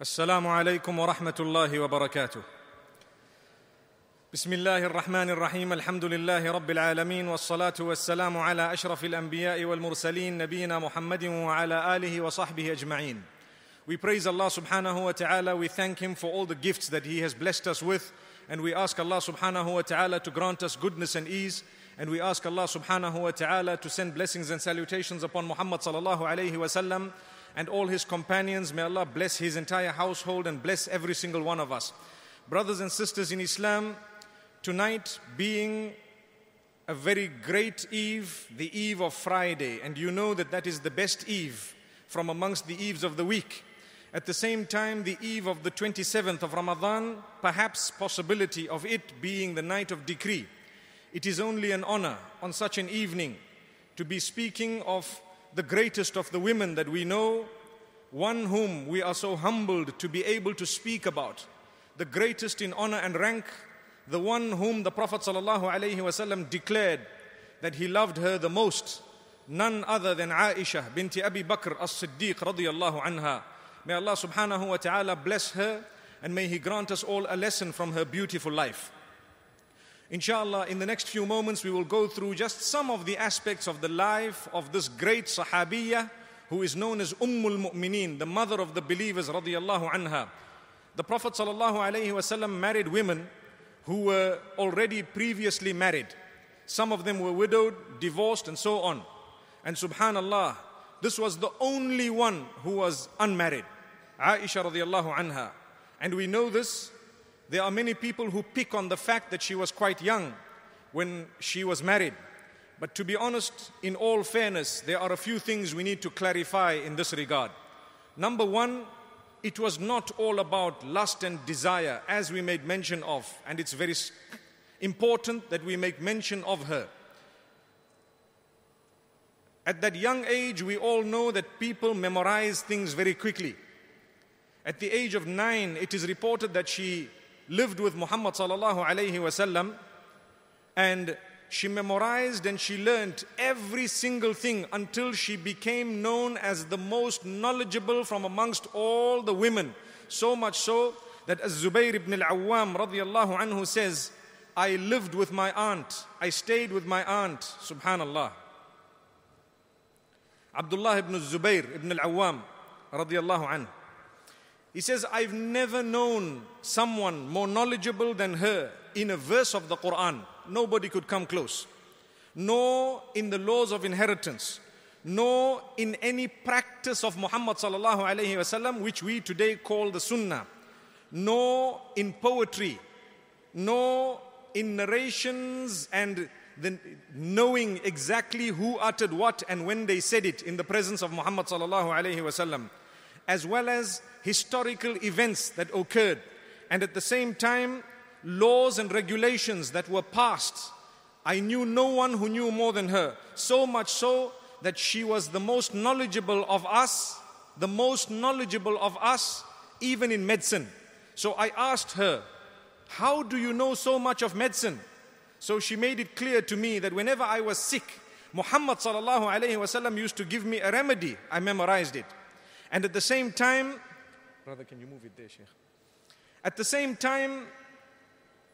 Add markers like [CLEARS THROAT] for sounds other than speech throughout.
السلام عليكم ورحمه الله وبركاته بسم الله الرحمن الرحيم الحمد لله رب العالمين والصلاه والسلام على اشرف الانبياء والمرسلين نبينا محمد وعلى اله وصحبه اجمعين We praise Allah subhanahu wa ta'ala. We thank Him for all the gifts that He has blessed us with. And we ask Allah subhanahu wa ta'ala to grant us goodness and ease. And we ask Allah subhanahu wa ta'ala to send blessings and salutations upon Muhammad sallallahu alayhi wa sallam. and all his companions. May Allah bless his entire household and bless every single one of us. Brothers and sisters in Islam, tonight being a very great eve, the eve of Friday, and you know that that is the best eve from amongst the eves of the week. At the same time, the eve of the 27th of Ramadan, perhaps possibility of it being the night of decree. It is only an honor on such an evening to be speaking of the greatest of the women that we know, one whom we are so humbled to be able to speak about, the greatest in honor and rank, the one whom the Prophet ﷺ declared that he loved her the most, none other than Aisha binti Abi Bakr as-Siddiq radiyallahu anha. May Allah subhanahu wa ta'ala bless her and may he grant us all a lesson from her beautiful life. Inshallah, in the next few moments, we will go through just some of the aspects of the life of this great Sahabiyya, who is known as Ummul Mu'mineen, the mother of the believers, radiallahu anha. The Prophet wasallam, married women who were already previously married. Some of them were widowed, divorced, and so on. And subhanallah, this was the only one who was unmarried, Aisha radiallahu anha. And we know this there are many people who pick on the fact that she was quite young when she was married. But to be honest, in all fairness, there are a few things we need to clarify in this regard. Number one, it was not all about lust and desire, as we made mention of, and it's very important that we make mention of her. At that young age, we all know that people memorize things very quickly. At the age of nine, it is reported that she lived with Muhammad sallallahu alayhi wasallam and she memorized and she learned every single thing until she became known as the most knowledgeable from amongst all the women. So much so that as Zubayr ibn al-Awwam radiyallahu anhu says, I lived with my aunt, I stayed with my aunt, subhanallah. Abdullah ibn Zubayr ibn al-Awwam radiyallahu anhu. He says, I've never known someone more knowledgeable than her in a verse of the Quran. Nobody could come close. Nor in the laws of inheritance. Nor in any practice of Muhammad sallallahu alayhi wasallam, which we today call the Sunnah. Nor in poetry. Nor in narrations and the knowing exactly who uttered what and when they said it in the presence of Muhammad sallallahu alayhi wasallam as well as historical events that occurred, and at the same time, laws and regulations that were passed. I knew no one who knew more than her, so much so that she was the most knowledgeable of us, the most knowledgeable of us, even in medicine. So I asked her, How do you know so much of medicine? So she made it clear to me that whenever I was sick, Muhammad used to give me a remedy. I memorized it. And at the same time, brother, can you move it there, Sheikh? At the same time,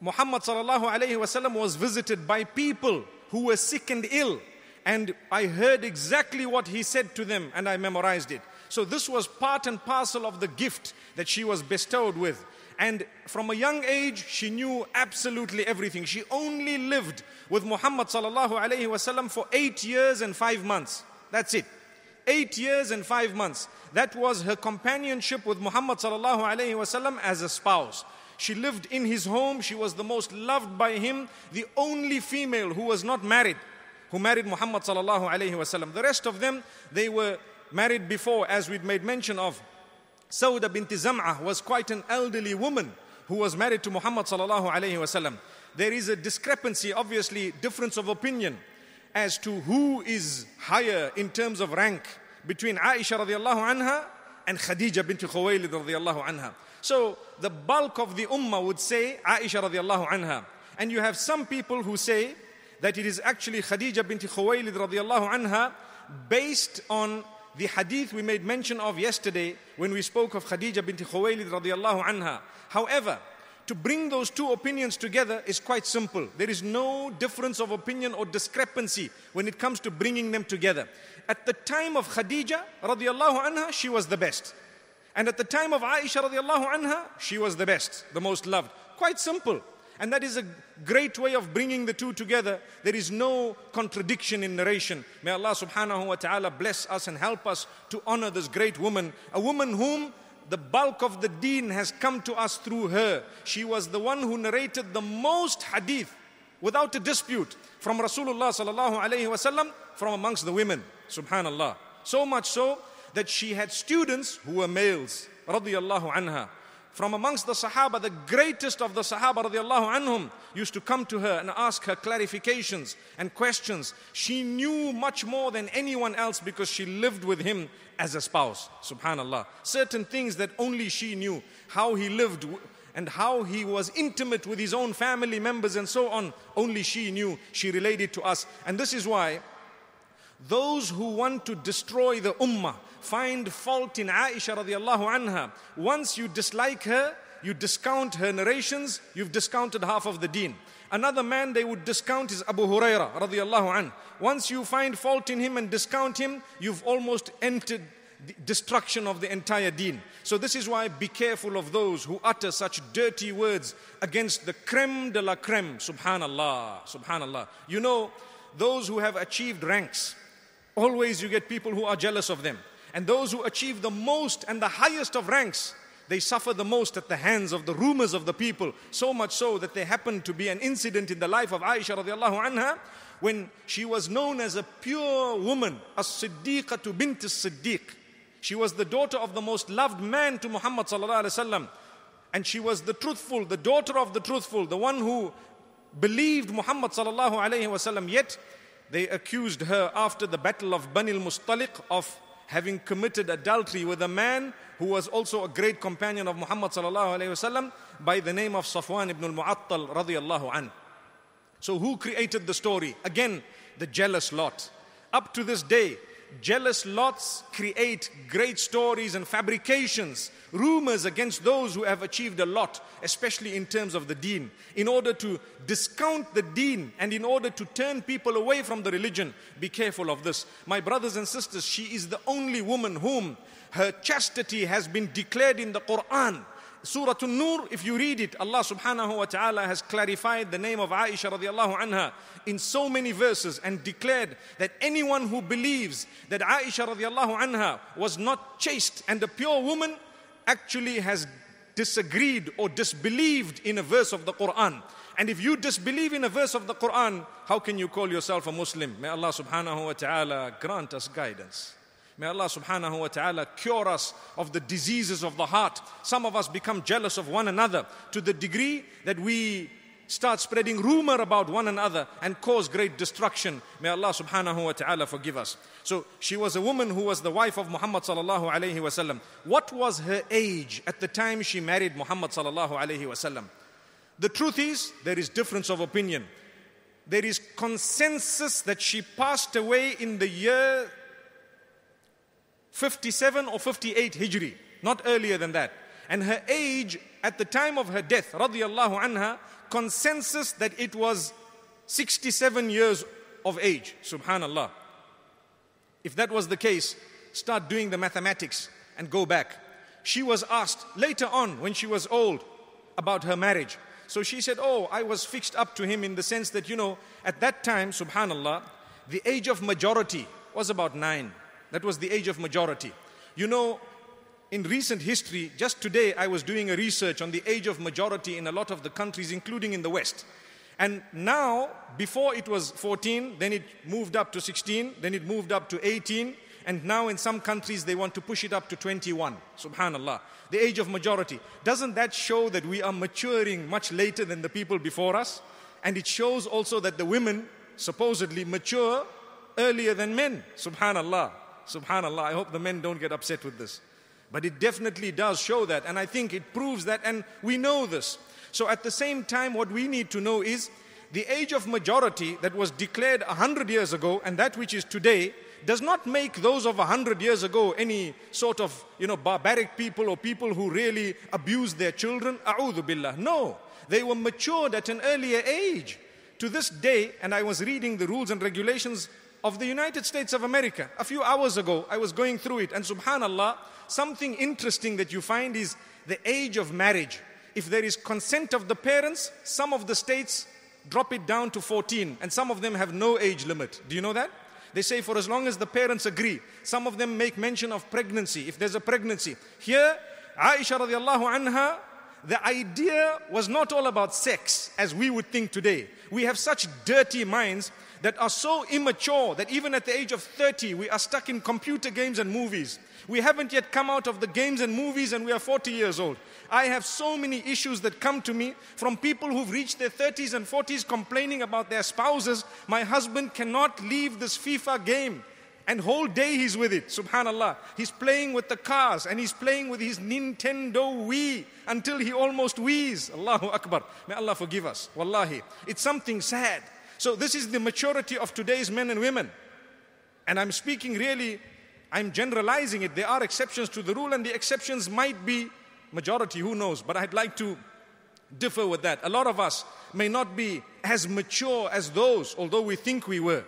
Muhammad sallallahu alayhi wasallam was visited by people who were sick and ill. And I heard exactly what he said to them and I memorized it. So this was part and parcel of the gift that she was bestowed with. And from a young age, she knew absolutely everything. She only lived with Muhammad sallallahu alayhi wasallam for eight years and five months. That's it. Eight years and five months. That was her companionship with Muhammad sallallahu alayhi wasallam as a spouse. She lived in his home. She was the most loved by him. The only female who was not married, who married Muhammad sallallahu alayhi wasallam. The rest of them, they were married before, as we'd made mention of. Sauda bint Zam'ah was quite an elderly woman who was married to Muhammad sallallahu alayhi wasallam. There is a discrepancy, obviously, difference of opinion as to who is higher in terms of rank between Aisha radiallahu anha and Khadija bint Khuwaylid radiallahu anha. So the bulk of the ummah would say Aisha radiallahu anha. And you have some people who say that it is actually Khadija bint Khuwaylid radiallahu anha based on the hadith we made mention of yesterday when we spoke of Khadija bint Khuwaylid radiallahu anha. However, to bring those two opinions together is quite simple. There is no difference of opinion or discrepancy when it comes to bringing them together. At the time of Khadija radiallahu anha, she was the best. And at the time of Aisha radiallahu anha, she was the best, the most loved. Quite simple. And that is a great way of bringing the two together. There is no contradiction in narration. May Allah subhanahu wa ta'ala bless us and help us to honor this great woman, a woman whom the bulk of the deen has come to us through her. She was the one who narrated the most hadith without a dispute from Rasulullah sallallahu alaihi wasallam from amongst the women. Subhanallah. So much so that she had students who were males. Radiyallahu anha. From amongst the Sahaba, the greatest of the Sahaba radiallahu anhum used to come to her and ask her clarifications and questions. She knew much more than anyone else because she lived with him as a spouse. Subhanallah. Certain things that only she knew, how he lived and how he was intimate with his own family members and so on, only she knew. She related to us. And this is why those who want to destroy the ummah, find fault in Aisha radiallahu anha. Once you dislike her, you discount her narrations, you've discounted half of the deen. Another man they would discount is Abu Huraira radiallahu an. Once you find fault in him and discount him, you've almost entered the destruction of the entire deen. So this is why be careful of those who utter such dirty words against the creme de la creme. Subhanallah, subhanallah. You know, those who have achieved ranks, always you get people who are jealous of them. And those who achieve the most and the highest of ranks, they suffer the most at the hands of the rumors of the people. So much so that there happened to be an incident in the life of Aisha radiallahu anha when she was known as a pure woman, as Siddiqatu bint Siddiq. She was the daughter of the most loved man to Muhammad sallallahu alaihi wasallam. And she was the truthful, the daughter of the truthful, the one who believed Muhammad sallallahu alaihi wasallam. Yet they accused her after the battle of Banil Mustaliq of having committed adultery with a man who was also a great companion of Muhammad by the name of Safwan ibn al-Mu'attal radiyallahu an. So who created the story? Again, the jealous Lot. Up to this day, Jealous lots create great stories and fabrications, rumors against those who have achieved a lot, especially in terms of the deen. In order to discount the deen and in order to turn people away from the religion, be careful of this. My brothers and sisters, she is the only woman whom her chastity has been declared in the Quran. Surah An-Nur, if you read it, Allah subhanahu wa ta'ala has clarified the name of Aisha radiallahu anha in so many verses and declared that anyone who believes that Aisha radiallahu anha was not chaste and a pure woman actually has disagreed or disbelieved in a verse of the Quran. And if you disbelieve in a verse of the Quran, how can you call yourself a Muslim? May Allah subhanahu wa ta'ala grant us guidance. May Allah subhanahu wa ta'ala cure us of the diseases of the heart. Some of us become jealous of one another to the degree that we start spreading rumor about one another and cause great destruction. May Allah subhanahu wa ta'ala forgive us. So she was a woman who was the wife of Muhammad sallallahu alayhi wasallam. What was her age at the time she married Muhammad sallallahu alayhi wasallam? The truth is there is difference of opinion. There is consensus that she passed away in the year 57 or 58 Hijri, not earlier than that. And her age at the time of her death, radiallahu anha, consensus that it was 67 years of age. Subhanallah. If that was the case, start doing the mathematics and go back. She was asked later on when she was old about her marriage. So she said, Oh, I was fixed up to him in the sense that, you know, at that time, subhanallah, the age of majority was about nine. That was the age of majority. You know, in recent history, just today I was doing a research on the age of majority in a lot of the countries, including in the West. And now, before it was 14, then it moved up to 16, then it moved up to 18, and now in some countries they want to push it up to 21. Subhanallah. The age of majority. Doesn't that show that we are maturing much later than the people before us? And it shows also that the women supposedly mature earlier than men. Subhanallah. Subhanallah, I hope the men don't get upset with this. But it definitely does show that, and I think it proves that, and we know this. So at the same time, what we need to know is the age of majority that was declared 100 years ago and that which is today does not make those of 100 years ago any sort of you know barbaric people or people who really abused their children a'udhu billah no they were matured at an earlier age to this day and i was reading the rules and regulations of the United States of America. A few hours ago, I was going through it, and subhanAllah, something interesting that you find is the age of marriage. If there is consent of the parents, some of the states drop it down to 14, and some of them have no age limit. Do you know that? They say for as long as the parents agree. Some of them make mention of pregnancy, if there's a pregnancy. Here, Aisha radiallahu anha, the idea was not all about sex as we would think today. We have such dirty minds that are so immature that even at the age of 30, we are stuck in computer games and movies. We haven't yet come out of the games and movies and we are 40 years old. I have so many issues that come to me from people who've reached their 30s and 40s complaining about their spouses. My husband cannot leave this FIFA game. And whole day he's with it, subhanallah. He's playing with the cars and he's playing with his Nintendo Wii until he almost wheezes. Allahu Akbar. May Allah forgive us. Wallahi. It's something sad. So, this is the maturity of today's men and women. And I'm speaking really, I'm generalizing it. There are exceptions to the rule, and the exceptions might be majority, who knows. But I'd like to differ with that. A lot of us may not be as mature as those, although we think we were.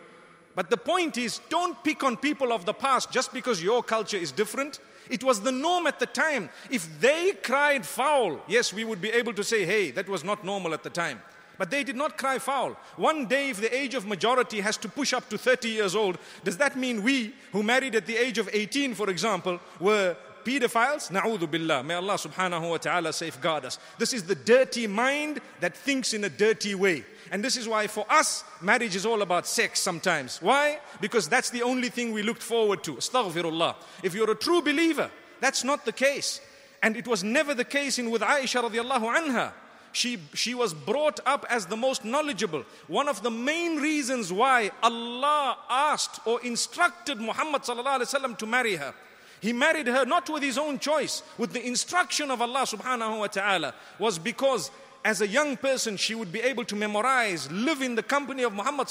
But the point is, don't pick on people of the past just because your culture is different. It was the norm at the time. If they cried foul, yes, we would be able to say, hey, that was not normal at the time. But they did not cry foul. One day, if the age of majority has to push up to 30 years old, does that mean we, who married at the age of 18, for example, were pedophiles? Na'udhu billah. May Allah subhanahu wa ta'ala safeguard us. This is the dirty mind that thinks in a dirty way. And this is why for us, marriage is all about sex sometimes. Why? Because that's the only thing we looked forward to. Astaghfirullah. If you're a true believer, that's not the case. And it was never the case in with Aisha radiallahu anha she, she was brought up as the most knowledgeable. One of the main reasons why Allah asked or instructed Muhammad to marry her. He married her not with his own choice, with the instruction of Allah subhanahu wa ta'ala, was because as a young person she would be able to memorize, live in the company of Muhammad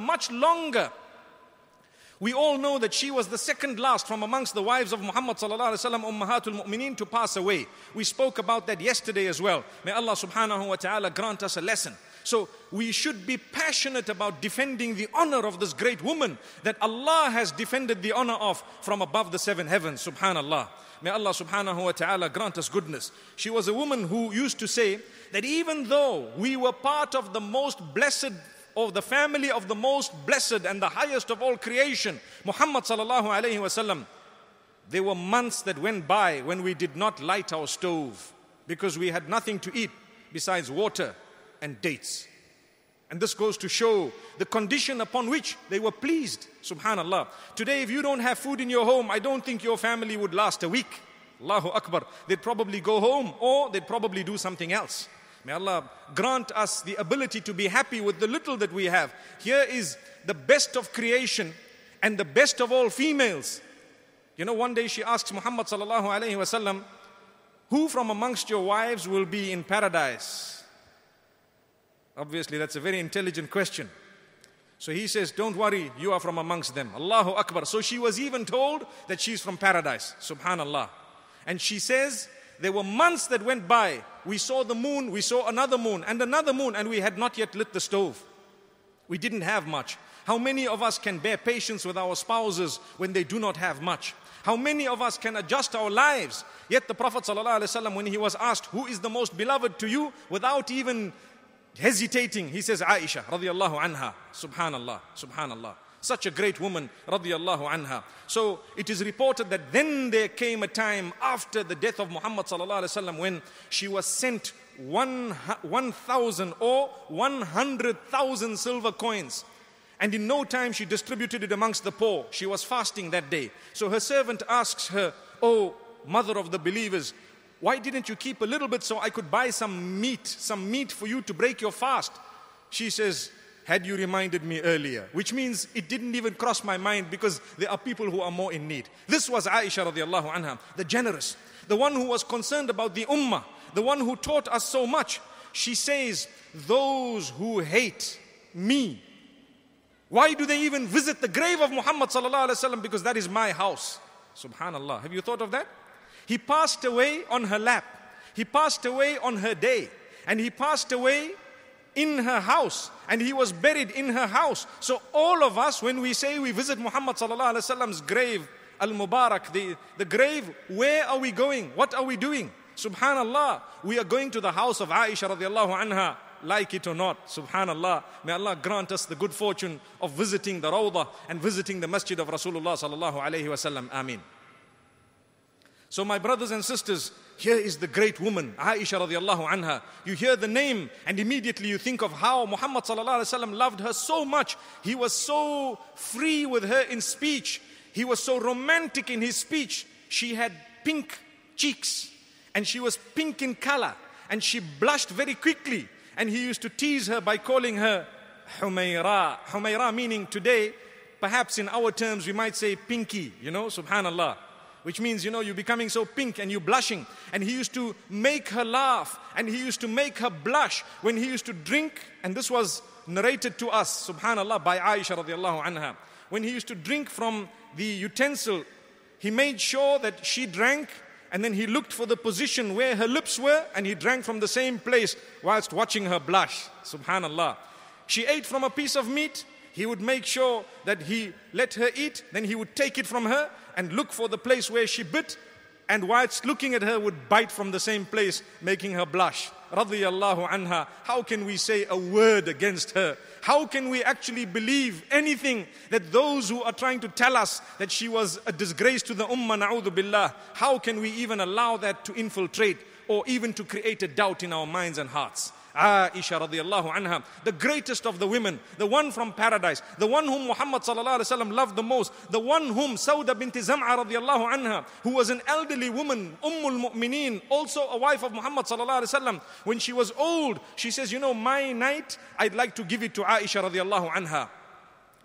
much longer we all know that she was the second last from amongst the wives of Muhammad sallallahu alaihi wasallam, Ummahatul muminin to pass away. We spoke about that yesterday as well. May Allah subhanahu wa ta'ala grant us a lesson. So we should be passionate about defending the honor of this great woman that Allah has defended the honor of from above the seven heavens. Subhanallah. May Allah subhanahu wa ta'ala grant us goodness. She was a woman who used to say that even though we were part of the most blessed of oh, the family of the most blessed and the highest of all creation, Muhammad sallallahu alayhi wasallam. There were months that went by when we did not light our stove because we had nothing to eat besides water and dates. And this goes to show the condition upon which they were pleased. Subhanallah. Today, if you don't have food in your home, I don't think your family would last a week. Allahu Akbar. They'd probably go home or they'd probably do something else. May Allah grant us the ability to be happy with the little that we have. Here is the best of creation and the best of all females. You know, one day she asks Muhammad sallallahu alayhi sallam, who from amongst your wives will be in paradise? Obviously, that's a very intelligent question. So he says, Don't worry, you are from amongst them. Allahu Akbar. So she was even told that she's from paradise. Subhanallah. And she says, there were months that went by. We saw the moon, we saw another moon, and another moon, and we had not yet lit the stove. We didn't have much. How many of us can bear patience with our spouses when they do not have much? How many of us can adjust our lives? Yet the Prophet, ﷺ, when he was asked, Who is the most beloved to you? without even hesitating, he says, Aisha, radiallahu anha, subhanallah, subhanallah. Such a great woman, radiallahu anha. So it is reported that then there came a time after the death of Muhammad sallallahu alaihi wasallam when she was sent 1,000 or 100,000 silver coins. And in no time she distributed it amongst the poor. She was fasting that day. So her servant asks her, Oh, mother of the believers, why didn't you keep a little bit so I could buy some meat, some meat for you to break your fast? She says, had you reminded me earlier, which means it didn't even cross my mind because there are people who are more in need. This was Aisha radiallahu anha, the generous, the one who was concerned about the ummah, the one who taught us so much. She says, Those who hate me, why do they even visit the grave of Muhammad sallallahu alaihi wasallam? Because that is my house. Subhanallah. Have you thought of that? He passed away on her lap. He passed away on her day. And he passed away in her house and he was buried in her house. So all of us, when we say we visit Muhammad sallallahu grave, al Mubarak, the, the grave, where are we going? What are we doing? Subhanallah, we are going to the house of Aisha radiallahu anha. Like it or not, subhanallah, may Allah grant us the good fortune of visiting the Rawdah and visiting the masjid of Rasulullah sallallahu alayhi sallam. Ameen. So, my brothers and sisters, here is the great woman, Aisha radiallahu anha. You hear the name and immediately you think of how Muhammad loved her so much. He was so free with her in speech. He was so romantic in his speech. She had pink cheeks and she was pink in color and she blushed very quickly. And he used to tease her by calling her Humaira. Humaira meaning today, perhaps in our terms, we might say pinky, you know, subhanallah which means, you know, you're becoming so pink and you're blushing. And he used to make her laugh and he used to make her blush when he used to drink. And this was narrated to us, subhanAllah, by Aisha radiallahu anha. When he used to drink from the utensil, he made sure that she drank and then he looked for the position where her lips were and he drank from the same place whilst watching her blush. Subhanallah. She ate from a piece of meat. He would make sure that he let her eat, then he would take it from her and look for the place where she bit, and whilst looking at her would bite from the same place, making her blush. Radiallahu anha. How can we say a word against her? How can we actually believe anything that those who are trying to tell us that she was a disgrace to the ummah, na'udhu billah, how can we even allow that to infiltrate or even to create a doubt in our minds and hearts? Aisha radiallahu anha, the greatest of the women, the one from paradise, the one whom Muhammad sallallahu loved the most, the one whom Sauda bint Zam'a radiallahu anha, who was an elderly woman, Ummul Mu'mineen, also a wife of Muhammad sallallahu when she was old, she says, you know, my night, I'd like to give it to Aisha radiallahu anha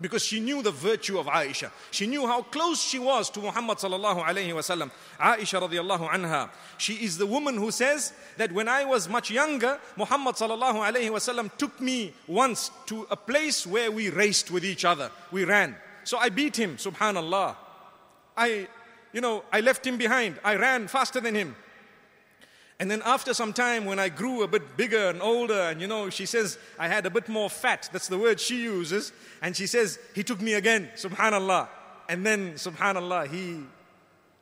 because she knew the virtue of Aisha. She knew how close she was to Muhammad sallallahu alayhi wasallam. Aisha radiallahu anha. She is the woman who says that when I was much younger, Muhammad sallallahu alayhi wasallam took me once to a place where we raced with each other. We ran. So I beat him, subhanallah. I, you know, I left him behind. I ran faster than him. And then after some time, when I grew a bit bigger and older, and you know, she says, I had a bit more fat. That's the word she uses. And she says, He took me again, subhanAllah. And then, subhanAllah, he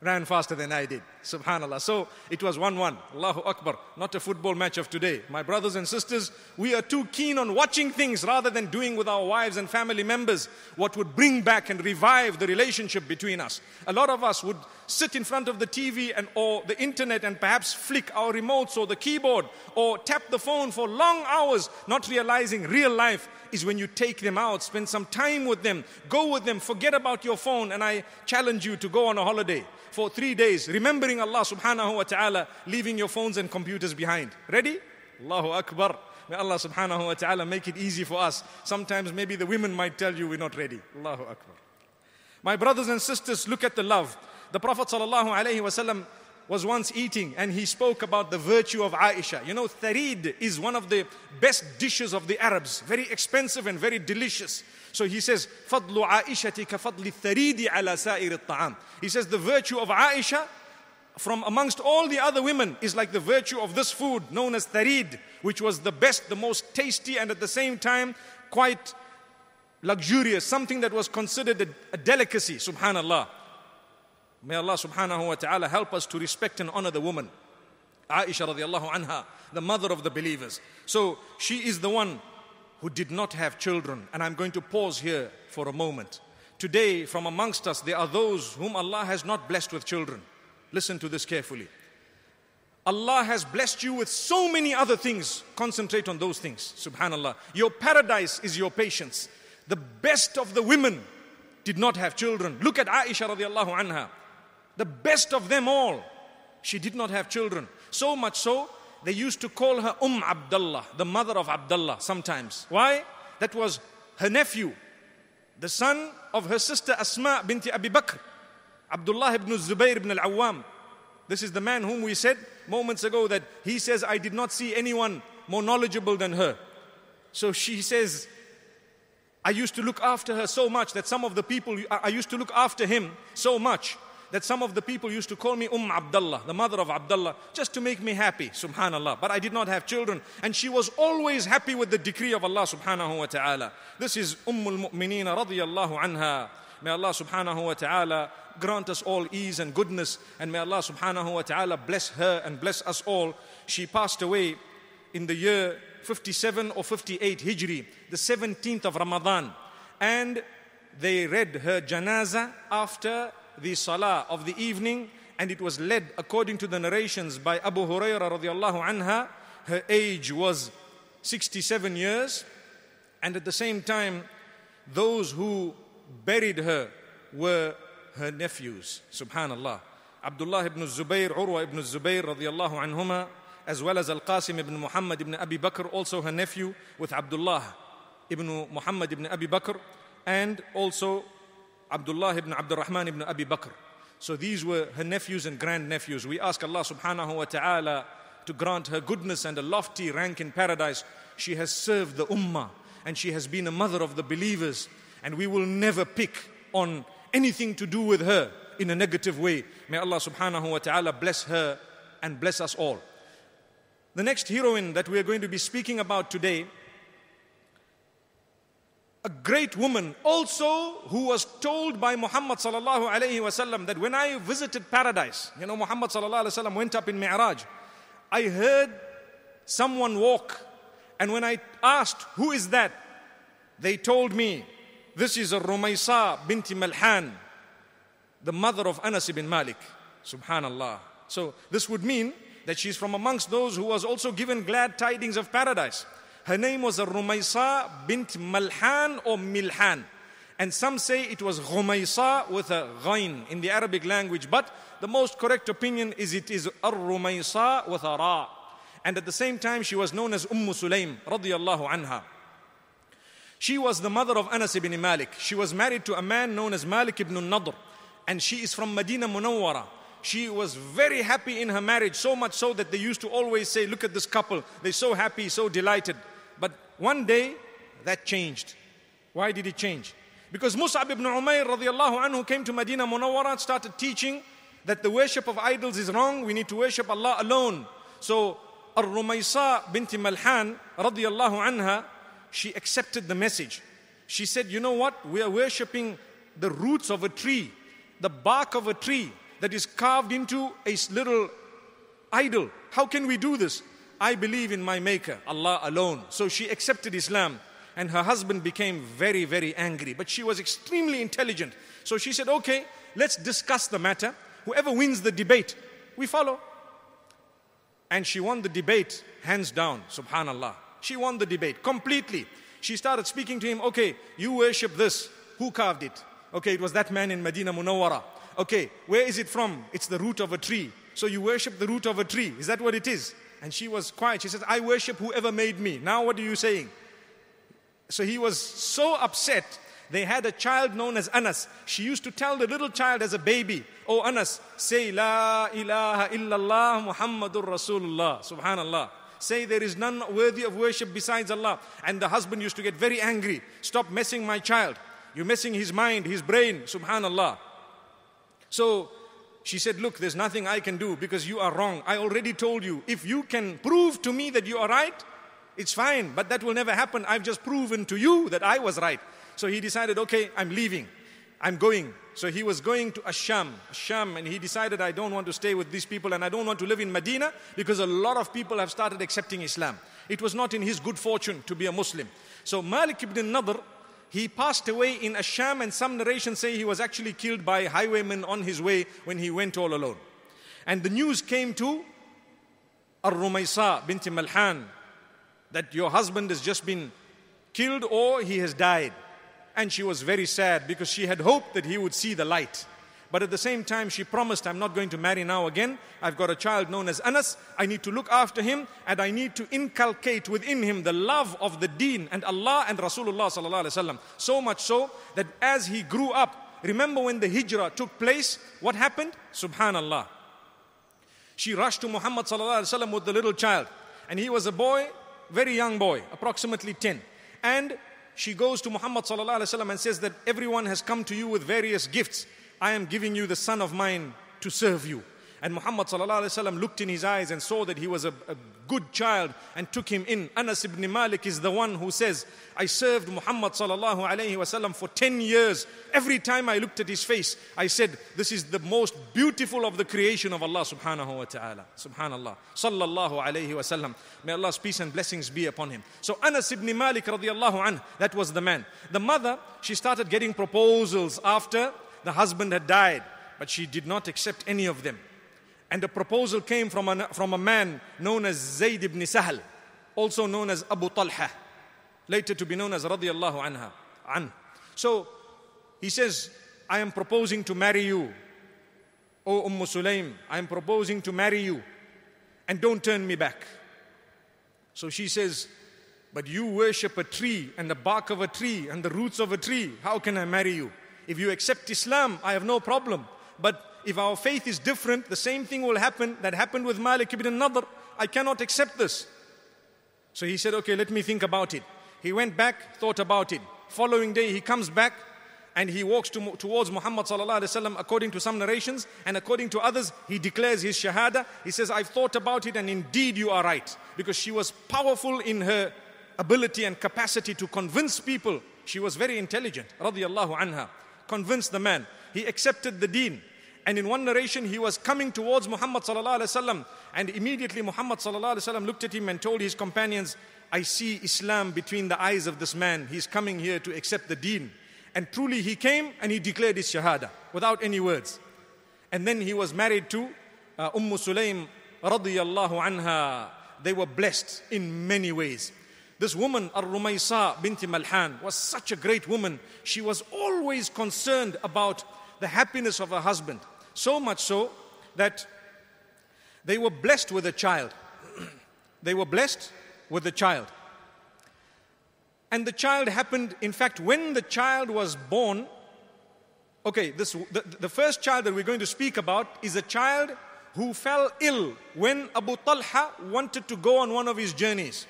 ran faster than I did. Subhanallah. So it was 1 1. Allahu Akbar. Not a football match of today. My brothers and sisters, we are too keen on watching things rather than doing with our wives and family members what would bring back and revive the relationship between us. A lot of us would sit in front of the TV and or the internet and perhaps flick our remotes or the keyboard or tap the phone for long hours, not realizing real life is when you take them out, spend some time with them, go with them, forget about your phone, and I challenge you to go on a holiday for three days, remembering Allah subhanahu wa ta'ala, leaving your phones and computers behind. Ready? Allahu Akbar. May Allah subhanahu wa ta'ala make it easy for us. Sometimes maybe the women might tell you we're not ready. Allahu Akbar. My brothers and sisters, look at the love. The Prophet sallallahu alaihi wasallam was once eating and he spoke about the virtue of Aisha. You know, tharid is one of the best dishes of the Arabs, very expensive and very delicious. So he says, فَضْلُ عَائِشَةِ كَفَضْلِ الثَّرِيدِ عَلَى سَائِرِ الطَّعَامِ He says, the virtue of Aisha from amongst all the other women is like the virtue of this food known as tharid, which was the best, the most tasty, and at the same time quite luxurious, something that was considered a, a delicacy, subhanallah. May Allah subhanahu wa ta'ala help us to respect and honor the woman. Aisha radiallahu anha, the mother of the believers. So she is the one who did not have children. And I'm going to pause here for a moment. Today, from amongst us, there are those whom Allah has not blessed with children. Listen to this carefully. Allah has blessed you with so many other things. Concentrate on those things. Subhanallah. Your paradise is your patience. The best of the women did not have children. Look at Aisha radiallahu anha. The best of them all. She did not have children. So much so, they used to call her Umm Abdullah, the mother of Abdullah sometimes. Why? That was her nephew, the son of her sister Asma binti Abi Bakr. Abdullah ibn Zubayr ibn al Awam. This is the man whom we said moments ago that he says, I did not see anyone more knowledgeable than her. So she says, I used to look after her so much that some of the people, I used to look after him so much that some of the people used to call me Umm Abdullah, the mother of Abdullah, just to make me happy, subhanAllah. But I did not have children. And she was always happy with the decree of Allah subhanahu wa ta'ala. This is Ummul Mu'mineen radiyallahu anha. May Allah subhanahu wa ta'ala grant us all ease and goodness. And may Allah subhanahu wa ta'ala bless her and bless us all. She passed away in the year 57 or 58 Hijri, the 17th of Ramadan. And they read her janaza after the salah of the evening. And it was led, according to the narrations by Abu Hurairah radiallahu anha, her age was 67 years. And at the same time, those who buried her were her nephews. Subhanallah. Abdullah ibn Zubayr, Urwa ibn Zubayr radiallahu anhuma, as well as Al-Qasim ibn Muhammad ibn Abi Bakr, also her nephew, with Abdullah ibn Muhammad ibn Abi Bakr, and also Abdullah ibn Abdurrahman ibn Abi Bakr. So these were her nephews and grandnephews. We ask Allah subhanahu wa ta'ala to grant her goodness and a lofty rank in paradise. She has served the ummah and she has been a mother of the believers and we will never pick on anything to do with her in a negative way. May Allah subhanahu wa ta'ala bless her and bless us all. The next heroine that we are going to be speaking about today, a great woman also who was told by Muhammad sallallahu alayhi wasallam that when I visited paradise, you know, Muhammad sallallahu alayhi wasallam went up in Mi'raj. I heard someone walk, and when I asked, Who is that? they told me this is Rumaysa binti Malhan, the mother of Anas ibn Malik. Subhanallah. So this would mean that she's from amongst those who was also given glad tidings of paradise. Her name was Rumaysa bint Malhan or Milhan. And some say it was Rumaysa with a ghain in the Arabic language. But the most correct opinion is it is Ar-Rumaysa with a ra. And at the same time, she was known as Umm Sulaym radiyallahu anha. She was the mother of Anas ibn Malik. She was married to a man known as Malik ibn Nadr. And she is from Medina Munawwara. She was very happy in her marriage, so much so that they used to always say, Look at this couple. They're so happy, so delighted. But one day, that changed. Why did it change? Because Mus'ab ibn Umayr radiallahu anhu came to Medina Munawwara and started teaching that the worship of idols is wrong. We need to worship Allah alone. So, Ar-Rumaysa binti Malhan radiallahu anha, she accepted the message. She said, You know what? We are worshipping the roots of a tree, the bark of a tree that is carved into a little idol. How can we do this? I believe in my Maker, Allah alone. So she accepted Islam and her husband became very, very angry. But she was extremely intelligent. So she said, Okay, let's discuss the matter. Whoever wins the debate, we follow. And she won the debate hands down, subhanAllah. She won the debate completely. She started speaking to him, okay, you worship this. Who carved it? Okay, it was that man in Medina Munawara. Okay, where is it from? It's the root of a tree. So you worship the root of a tree. Is that what it is? And she was quiet. She says, I worship whoever made me. Now what are you saying? So he was so upset. They had a child known as Anas. She used to tell the little child as a baby, Oh Anas, say La ilaha illallah Muhammadur Rasulullah. Subhanallah. Say there is none worthy of worship besides Allah. And the husband used to get very angry. Stop messing my child. You're messing his mind, his brain. Subhanallah. So she said, Look, there's nothing I can do because you are wrong. I already told you. If you can prove to me that you are right, it's fine. But that will never happen. I've just proven to you that I was right. So he decided, Okay, I'm leaving. I'm going. So he was going to Asham, Asham, and he decided, I don't want to stay with these people and I don't want to live in Medina because a lot of people have started accepting Islam. It was not in his good fortune to be a Muslim. So Malik ibn Nadr, he passed away in Asham, and some narrations say he was actually killed by highwaymen on his way when he went all alone. And the news came to Ar-Rumaysa bint Malhan that your husband has just been killed or he has died. And she was very sad because she had hoped that he would see the light. But at the same time, she promised, I'm not going to marry now again. I've got a child known as Anas. I need to look after him and I need to inculcate within him the love of the deen and Allah and Rasulullah. So much so that as he grew up, remember when the hijrah took place, what happened? Subhanallah. She rushed to Muhammad with the little child. And he was a boy, very young boy, approximately 10. And she goes to Muhammad وسلم, and says that everyone has come to you with various gifts. I am giving you the son of mine to serve you. And Muhammad looked in his eyes and saw that he was a, a good child and took him in. Anas ibn Malik is the one who says, I served Muhammad for 10 years. Every time I looked at his face, I said, This is the most beautiful of the creation of Allah subhanahu wa ta'ala. Subhanallah. Sallallahu alayhi wasallam. May Allah's peace and blessings be upon him. So Anas ibn Malik radiallahu anh, that was the man. The mother, she started getting proposals after the husband had died, but she did not accept any of them. And the proposal came from, an, from a man known as Zayd ibn Sahl, also known as Abu Talha, later to be known as radiallahu anha. An. So he says, I am proposing to marry you. O Umm Sulaim, I am proposing to marry you. And don't turn me back. So she says, But you worship a tree and the bark of a tree and the roots of a tree. How can I marry you? If you accept Islam, I have no problem. But if our faith is different, the same thing will happen that happened with Malik ibn Nadr. I cannot accept this. So he said, Okay, let me think about it. He went back, thought about it. Following day, he comes back and he walks to, towards Muhammad according to some narrations and according to others he declares his shahada he says I've thought about it and indeed you are right because she was powerful in her ability and capacity to convince people she was very intelligent radiyallahu anha convinced the man he accepted the deen and in one narration, he was coming towards Muhammad and immediately Muhammad looked at him and told his companions, "I see Islam between the eyes of this man. He's coming here to accept the Deen." And truly, he came and he declared his shahada without any words. And then he was married to uh, Umm Sulaym radiyallahu anha. They were blessed in many ways. This woman, Ar-Rumaysa binti Malhan, was such a great woman. She was always concerned about the happiness of her husband. So much so that they were blessed with a child. [CLEARS THROAT] they were blessed with a child. And the child happened, in fact, when the child was born. Okay, this, the, the first child that we're going to speak about is a child who fell ill when Abu Talha wanted to go on one of his journeys.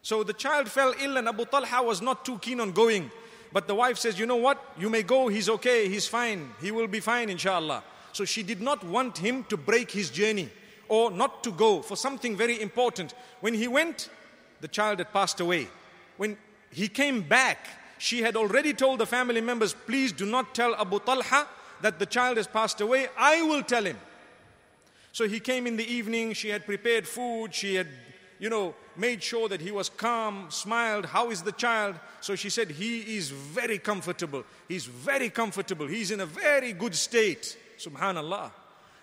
So the child fell ill, and Abu Talha was not too keen on going. But the wife says, You know what? You may go. He's okay. He's fine. He will be fine, inshallah. So she did not want him to break his journey or not to go for something very important. When he went, the child had passed away. When he came back, she had already told the family members, Please do not tell Abu Talha that the child has passed away. I will tell him. So he came in the evening, she had prepared food, she had you know, made sure that he was calm, smiled, How is the child? So she said, He is very comfortable. He's very comfortable. He's in a very good state. Subhanallah.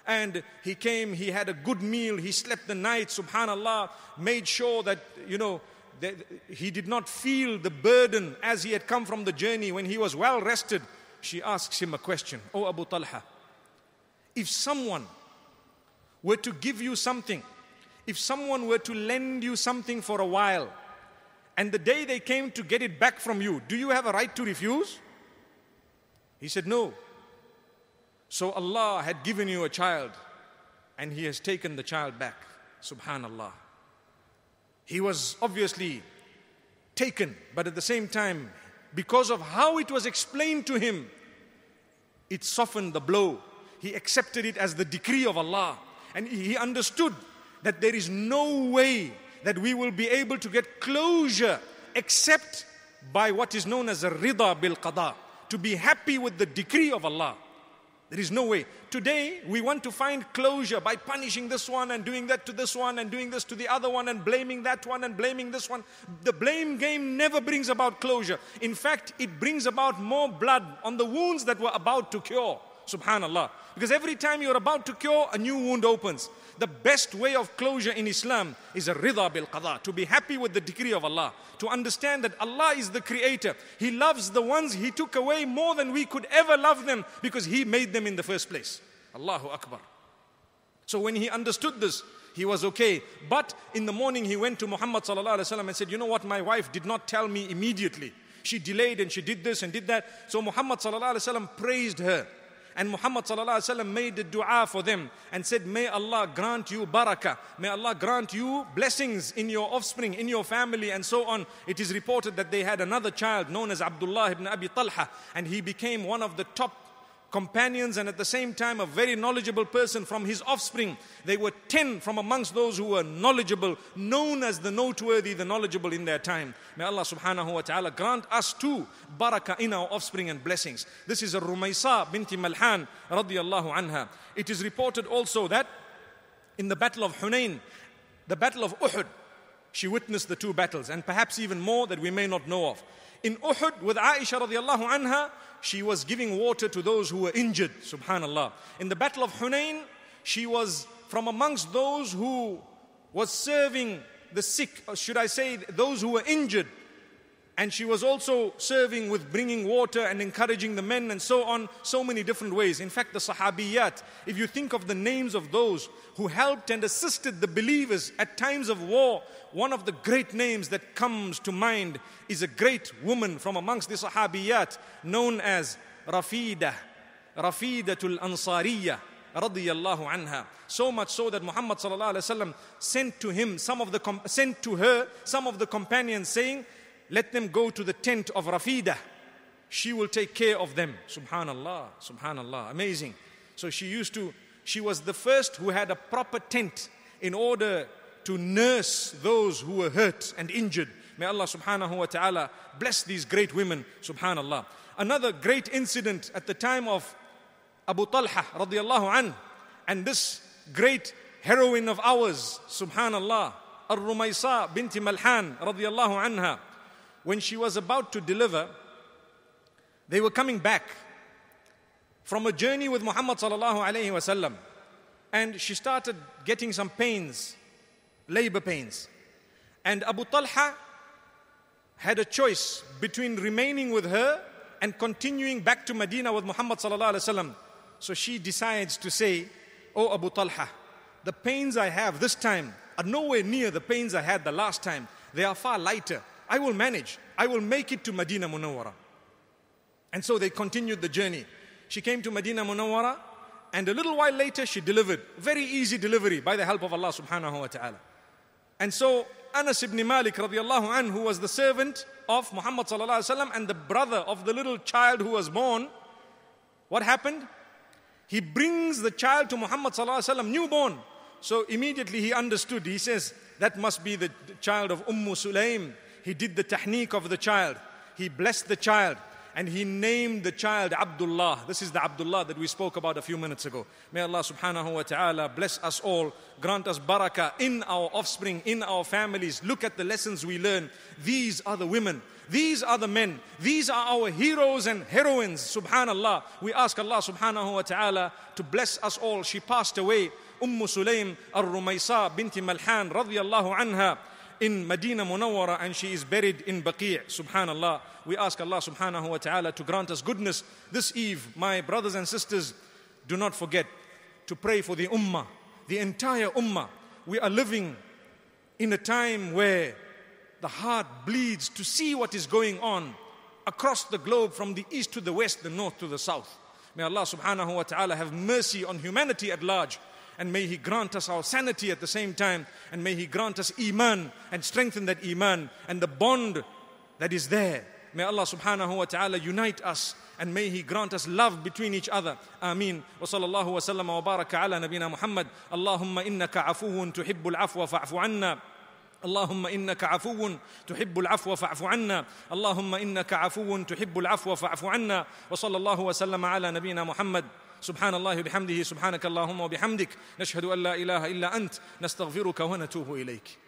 And he came, he had a good meal, he slept the night, subhanallah, made sure that, you know, that he did not feel the burden as he had come from the journey when he was well rested. She asks him a question Oh, Abu Talha, if someone were to give you something if someone were to lend you something for a while and the day they came to get it back from you, do you have a right to refuse? He said, No. So Allah had given you a child and He has taken the child back. Subhanallah. He was obviously taken, but at the same time, because of how it was explained to him, it softened the blow. He accepted it as the decree of Allah and he understood that there is no way that we will be able to get closure except by what is known as a rida bil qada, to be happy with the decree of Allah. There is no way. Today, we want to find closure by punishing this one and doing that to this one and doing this to the other one and blaming that one and blaming this one. The blame game never brings about closure. In fact, it brings about more blood on the wounds that were about to cure. Subhanallah. Because every time you're about to cure, a new wound opens. The best way of closure in Islam is a rida bil qada, to be happy with the decree of Allah, to understand that Allah is the creator. He loves the ones He took away more than we could ever love them because He made them in the first place. Allahu Akbar. So when he understood this, he was okay. But in the morning, he went to Muhammad and said, You know what? My wife did not tell me immediately. She delayed and she did this and did that. So Muhammad praised her. And Muhammad made a dua for them and said, May Allah grant you barakah. May Allah grant you blessings in your offspring, in your family, and so on. It is reported that they had another child known as Abdullah ibn Abi Talha, and he became one of the top companions and at the same time a very knowledgeable person from his offspring. They were 10 from amongst those who were knowledgeable, known as the noteworthy, the knowledgeable in their time. May Allah subhanahu wa ta'ala grant us too barakah in our offspring and blessings. This is a Rumaysa binti Malhan radiallahu anha. It is reported also that in the battle of Hunain, the battle of Uhud, she witnessed the two battles and perhaps even more that we may not know of in Uhud with Aisha radiallahu anha, she was giving water to those who were injured, subhanallah. In the Battle of Hunain, she was from amongst those who was serving the sick, should I say, those who were injured. And she was also serving with bringing water and encouraging the men and so on, so many different ways. In fact, the Sahabiyat, if you think of the names of those who helped and assisted the believers at times of war, one of the great names that comes to mind is a great woman from amongst the Sahabiyat known as Rafida, Rafidatul Ansariyah radiyallahu anha. So much so that Muhammad sent to him some of the sent to her some of the companions saying, "Let them go to the tent of Rafida. She will take care of them." Subhanallah, subhanallah, amazing. So she used to. She was the first who had a proper tent in order to nurse those who were hurt and injured. May Allah subhanahu wa ta'ala bless these great women, subhanallah. Another great incident at the time of Abu Talha radiallahu an, and this great heroine of ours, subhanallah, Ar-Rumaysa binti Malhan radiallahu anha, when she was about to deliver, they were coming back from a journey with Muhammad sallallahu alayhi wasallam, and she started getting some pains labor pains. And Abu Talha had a choice between remaining with her and continuing back to Medina with Muhammad So she decides to say, "Oh Abu Talha, the pains I have this time are nowhere near the pains I had the last time. They are far lighter. I will manage. I will make it to Medina Munawara. And so they continued the journey. She came to Medina Munawara and a little while later she delivered. Very easy delivery by the help of Allah subhanahu wa ta'ala. And so Anas ibn Malik radiallahu anhu, who was the servant of Muhammad and the brother of the little child who was born, what happened? He brings the child to Muhammad sallallahu alaihi newborn. So immediately he understood. He says, that must be the child of Umm Sulaim. He did the technique of the child. He blessed the child and he named the child Abdullah. This is the Abdullah that we spoke about a few minutes ago. May Allah subhanahu wa ta'ala bless us all, grant us barakah in our offspring, in our families. Look at the lessons we learn. These are the women, these are the men, these are our heroes and heroines. Subhanallah. We ask Allah subhanahu wa ta'ala to bless us all. She passed away. Umm Sulaym al-Rumaysa binti Malhan radiyallahu anha in Medina Munawwara and she is buried in Baqi'. Subhanallah. We ask Allah subhanahu wa ta'ala to grant us goodness. This Eve, my brothers and sisters, do not forget to pray for the Ummah, the entire Ummah. We are living in a time where the heart bleeds to see what is going on across the globe from the east to the west, the north to the south. May Allah subhanahu wa ta'ala have mercy on humanity at large and may He grant us our sanity at the same time, and may He grant us Iman and strengthen that Iman and the bond that is there. May Allah subhanahu wa ta'ala unite us and may He grant us love between each other. Amin. Wa sallallahu wa sallam wa baraka ala nabina Muhammad. Allahumma innaka afuun tuhibbul afwa fa'afu anna. اللهم انك عفو تحب العفو فاعف عنا اللهم انك عفو تحب العفو فاعف عنا وصلى الله وسلم على سبحان الله وبحمده سبحانك اللهم وبحمدك نشهد أن لا إله إلا أنت نستغفرك ونتوب إليك